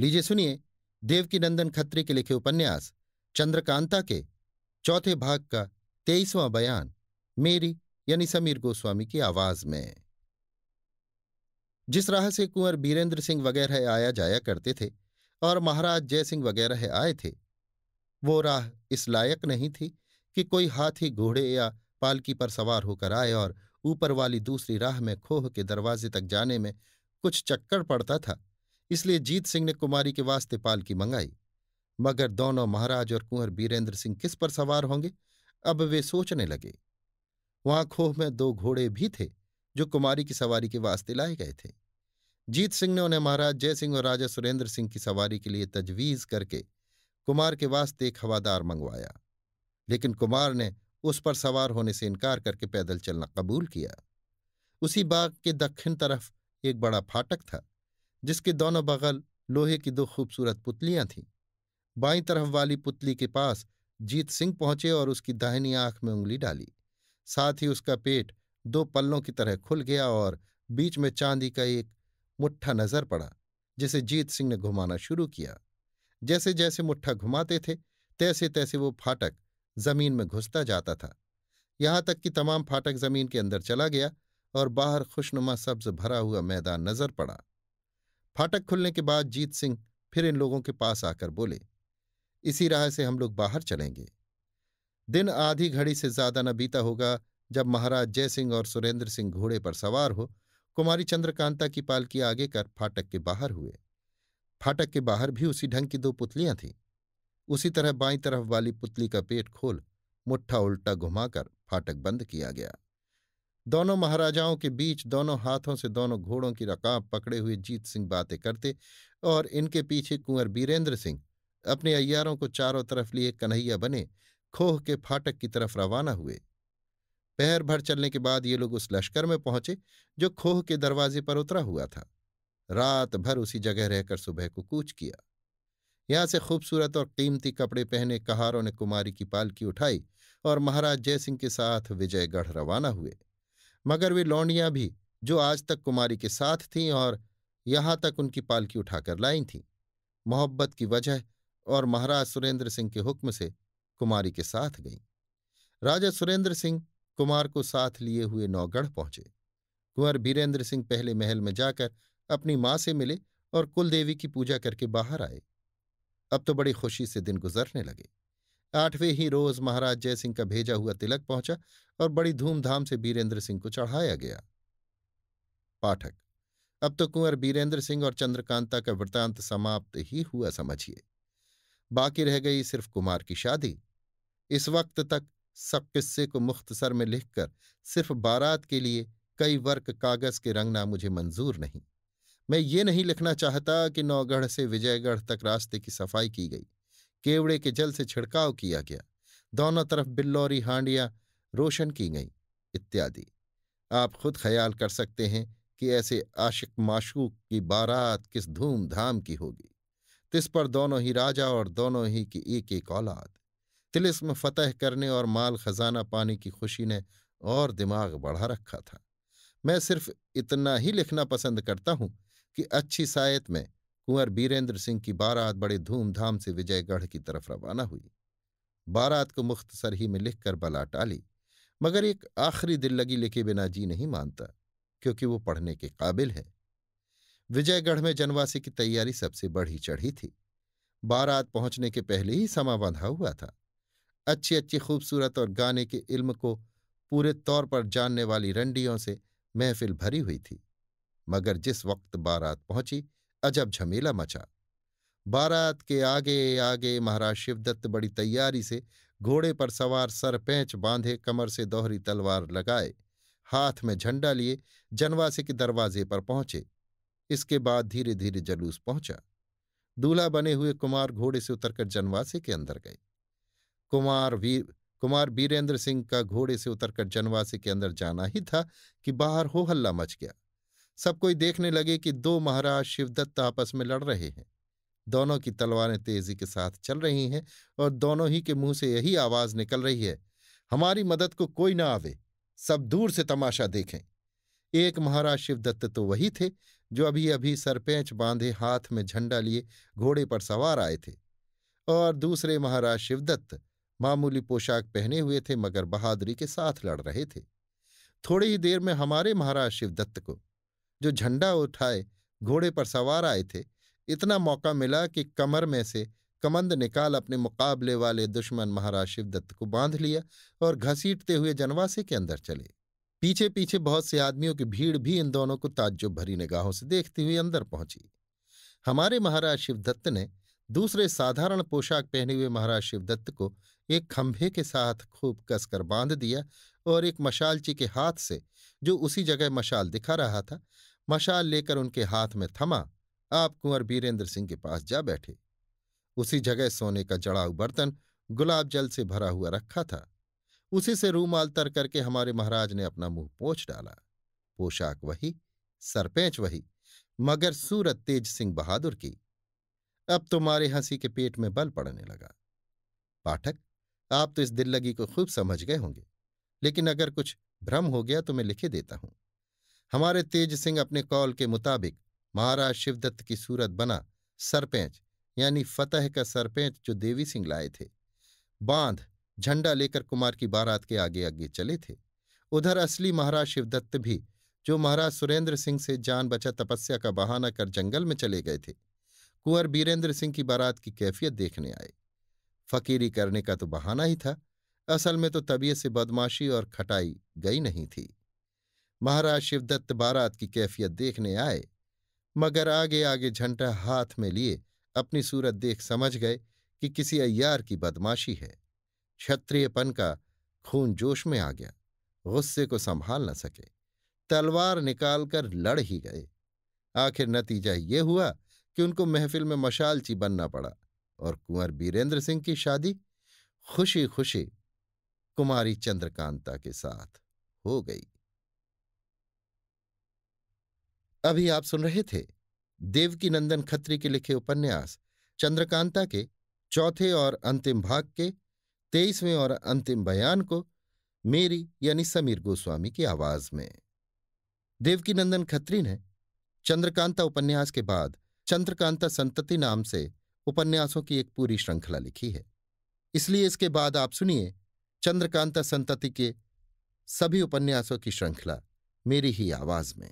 लीजिए सुनिए देवकीनंदन खत्री के लिखे उपन्यास चंद्रकांता के चौथे भाग का तेईसवां बयान मेरी यानी समीर गोस्वामी की आवाज में जिस राह से कुंवर बीरेंद्र सिंह वगैरह आया जाया करते थे और महाराज जय सिंह वगैरह आए थे वो राह इस लायक नहीं थी कि कोई हाथी घोड़े या पालकी पर सवार होकर आए और ऊपर वाली दूसरी राह में खोह के दरवाजे तक जाने में कुछ चक्कर पड़ता था इसलिए जीत सिंह ने कुमारी के वास्ते पालकी मंगाई मगर दोनों महाराज और कुंवर बीरेंद्र सिंह किस पर सवार होंगे अब वे सोचने लगे वहां खोह में दो घोड़े भी थे जो कुमारी की सवारी के वास्ते लाए गए थे जीत सिंह ने उन्हें महाराज जय सिंह और राजा सुरेंद्र सिंह की सवारी के लिए तजवीज करके कुमार के वास्ते एक हवादार मंगवाया लेकिन कुमार ने उस पर सवार होने से इनकार करके पैदल चलना कबूल किया उसी बाग के दक्षिण तरफ एक बड़ा फाटक था जिसके दोनों बगल लोहे की दो खूबसूरत पुतलियां थीं बाई तरफ वाली पुतली के पास जीत सिंह पहुंचे और उसकी दाहिनी आंख में उंगली डाली साथ ही उसका पेट दो पल्लों की तरह खुल गया और बीच में चांदी का एक मुट्ठा नजर पड़ा जिसे जीत सिंह ने घुमाना शुरू किया जैसे जैसे मुट्ठा घुमाते थे तैसे तैसे वो फाटक जमीन में घुसता जाता था यहां तक कि तमाम फाटक जमीन के अंदर चला गया और बाहर खुशनुमा सब्ज भरा हुआ मैदान नजर पड़ा फाटक खुलने के बाद जीत सिंह फिर इन लोगों के पास आकर बोले इसी राह से हम लोग बाहर चलेंगे दिन आधी घड़ी से ज्यादा न बीता होगा जब महाराज जयसिंह और सुरेंद्र सिंह घोड़े पर सवार हो कुमारी चंद्रकांता की पालकी आगे कर फाटक के बाहर हुए फाटक के बाहर भी उसी ढंग की दो पुतलियां थीं उसी तरह बाई तरफ वाली पुतली का पेट खोल मुट्ठा उल्टा घुमाकर फाटक बंद किया गया दोनों महाराजाओं के बीच दोनों हाथों से दोनों घोड़ों की रकाब पकड़े हुए जीत सिंह बातें करते और इनके पीछे कुंवर बीरेंद्र सिंह अपने अयारों को चारों तरफ लिए कन्हैया बने खोह के फाटक की तरफ रवाना हुए पहर भर चलने के बाद ये लोग उस लश्कर में पहुंचे जो खोह के दरवाजे पर उतरा हुआ था रात भर उसी जगह रहकर सुबह को कूच किया यहां से खूबसूरत और कीमती कपड़े पहने कहारों ने कुमारी की पालकी उठाई और महाराज जयसिंह के साथ विजयगढ़ रवाना हुए मगर वे लौंडियां भी जो आज तक कुमारी के साथ थीं और यहां तक उनकी पालकी उठाकर लाई थीं मोहब्बत की वजह और महाराज सुरेंद्र सिंह के हुक्म से कुमारी के साथ गईं राजा सुरेंद्र सिंह कुमार को साथ लिए हुए नौगढ़ पहुंचे कुंवर बीरेंद्र सिंह पहले महल में जाकर अपनी माँ से मिले और कुलदेवी की पूजा करके बाहर आए अब तो बड़ी खुशी से दिन गुजरने लगे आठवें ही रोज महाराज जयसिंह का भेजा हुआ तिलक पहुंचा और बड़ी धूमधाम से बीरेंद्र सिंह को चढ़ाया गया पाठक अब तो कुंवर बीरेंद्र सिंह और चंद्रकांता का वृतांत समाप्त ही हुआ समझिए बाकी रह गई सिर्फ कुमार की शादी इस वक्त तक सब किस्से को मुख्तसर में लिखकर सिर्फ बारात के लिए कई वर्क कागज के रंगना मुझे मंजूर नहीं मैं ये नहीं लिखना चाहता कि नौगढ़ से विजयगढ़ तक रास्ते की सफाई की गई केवड़े के जल से छिड़काव किया गया दोनों तरफ बिल्लौरी हांडियां रोशन की गई इत्यादि आप खुद ख्याल कर सकते हैं कि ऐसे आशिक माशूक की बारात किस धूमधाम की होगी तिस पर दोनों ही राजा और दोनों ही की एक एक औलाद तिलिस्म फतह करने और माल खजाना पाने की खुशी ने और दिमाग बढ़ा रखा था मैं सिर्फ इतना ही लिखना पसंद करता हूं कि अच्छी सायत में कुंवर बीरेंद्र सिंह की बारात बड़े धूमधाम से विजयगढ़ की तरफ रवाना हुई बारात को मुख्तसर ही में लिखकर बला टाली मगर एक आखिरी दिल लगी लिखे बिना जी नहीं मानता क्योंकि वो पढ़ने के काबिल है विजयगढ़ में जनवासी की तैयारी सबसे बढ़ी चढ़ी थी बारात पहुंचने के पहले ही समा बंधा हुआ था अच्छी अच्छी खूबसूरत और गाने के इल्म को पूरे तौर पर जानने वाली रंडियों से महफिल भरी हुई थी मगर जिस वक्त बारात पहुंची अजब झमेला मचा बारात के आगे आगे महाराज शिवदत्त बड़ी तैयारी से घोड़े पर सवार सर पैंच बांधे कमर से दोहरी तलवार लगाए हाथ में झंडा लिए जनवासे के दरवाजे पर पहुंचे इसके बाद धीरे धीरे जलूस पहुंचा दूल्हा बने हुए कुमार घोड़े से उतरकर जनवासे के अंदर गए कुमार वीर कुमार वीरेंद्र सिंह का घोड़े से उतरकर जनवासे के अंदर जाना ही था कि बाहर हो हल्ला मच गया सब कोई देखने लगे कि दो महाराज शिवदत्त आपस में लड़ रहे हैं दोनों की तलवारें तेजी के साथ चल रही हैं और दोनों ही के मुंह से यही आवाज निकल रही है हमारी मदद को कोई ना आवे सब दूर से तमाशा देखें एक महाराज शिवदत्त तो वही थे जो अभी अभी सरपैंच बांधे हाथ में झंडा लिए घोड़े पर सवार आए थे और दूसरे महाराज शिवदत्त मामूली पोशाक पहने हुए थे मगर बहादुरी के साथ लड़ रहे थे थोड़ी ही देर में हमारे महाराज शिवदत्त को जो झंडा उठाए घोड़े पर सवार आए थे इतना मौका मिला कि कमर में से कमंद निकाल अपने मुकाबले वाले दुश्मन महाराज शिवदत्त को बांध लिया और घसीटते हुए जनवासे के अंदर चले पीछे पीछे बहुत से आदमियों की भीड़ भी इन दोनों को ताज्जुब भरी निगाहों से देखती हुई अंदर पहुंची हमारे महाराज शिवदत्त ने दूसरे साधारण पोशाक पहने हुए महाराज शिवदत्त को एक खंभे के साथ खूब कसकर बांध दिया और एक मशालची के हाथ से जो उसी जगह मशाल दिखा रहा था मशाल लेकर उनके हाथ में थमा आप कुंवर बीरेंद्र सिंह के पास जा बैठे उसी जगह सोने का जड़ाऊ बर्तन गुलाब जल से भरा हुआ रखा था उसी से रूमाल तर करके हमारे महाराज ने अपना मुंह पोछ डाला पोशाक वही सरपेंच वही मगर सूरत तेज सिंह बहादुर की अब तो मारे हंसी के पेट में बल पड़ने लगा पाठक आप तो इस दिल्लगी को खूब समझ गए होंगे लेकिन अगर कुछ भ्रम हो गया तो मैं लिखे देता हूं हमारे तेज सिंह अपने कॉल के मुताबिक महाराज शिवदत्त की सूरत बना सरपैंच यानी फतेह का सरपैंच जो देवी सिंह लाए थे बांध झंडा लेकर कुमार की बारात के आगे आगे चले थे उधर असली महाराज शिवदत्त भी जो महाराज सुरेंद्र सिंह से जान बचा तपस्या का बहाना कर जंगल में चले गए थे कुंवर बीरेंद्र सिंह की बारात की कैफियत देखने आए फकीरी करने का तो बहाना ही था असल में तो तबीयत से बदमाशी और खटाई गई नहीं थी महाराज शिवदत्त बारात की कैफियत देखने आए मगर आगे आगे झंडा हाथ में लिए अपनी सूरत देख समझ गए कि किसी अय्यार की बदमाशी है क्षत्रियपन का खून जोश में आ गया गुस्से को संभाल न सके तलवार निकालकर लड़ ही गए आखिर नतीजा ये हुआ कि उनको महफिल में मशालची बनना पड़ा और कुंवर बीरेंद्र सिंह की शादी खुशी खुशी कुमारी चंद्रकांता के साथ हो गई अभी आप सुन रहे थे देवकी नंदन खत्री के लिखे उपन्यास चंद्रकांता के चौथे और अंतिम भाग के तेईसवें और अंतिम बयान को मेरी यानी समीर गोस्वामी की आवाज में देवकी नंदन खत्री ने चंद्रकांता उपन्यास के बाद चंद्रकांता संतति नाम से उपन्यासों की एक पूरी श्रृंखला लिखी है इसलिए इसके बाद आप सुनिए चंद्रकांता संतति के सभी उपन्यासों की श्रृंखला मेरी ही आवाज में